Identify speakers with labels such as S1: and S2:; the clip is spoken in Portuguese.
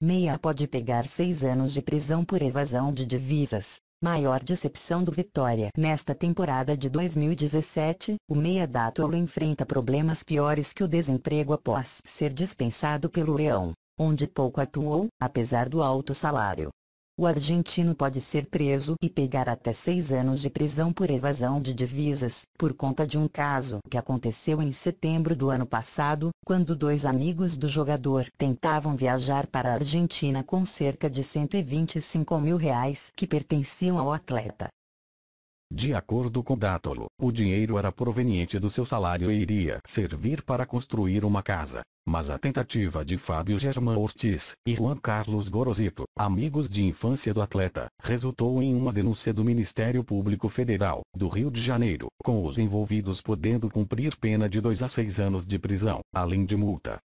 S1: Meia pode pegar seis anos de prisão por evasão de divisas. Maior decepção do Vitória. Nesta temporada de 2017, o meia Dátolo enfrenta problemas piores que o desemprego após ser dispensado pelo Leão, onde pouco atuou, apesar do alto salário o argentino pode ser preso e pegar até seis anos de prisão por evasão de divisas, por conta de um caso que aconteceu em setembro do ano passado, quando dois amigos do jogador tentavam viajar para a Argentina com cerca de 125 mil reais que pertenciam ao atleta.
S2: De acordo com Dátolo, o dinheiro era proveniente do seu salário e iria servir para construir uma casa. Mas a tentativa de Fábio Germán Ortiz e Juan Carlos Gorosito, amigos de infância do atleta, resultou em uma denúncia do Ministério Público Federal do Rio de Janeiro, com os envolvidos podendo cumprir pena de 2 a 6 anos de prisão, além de multa.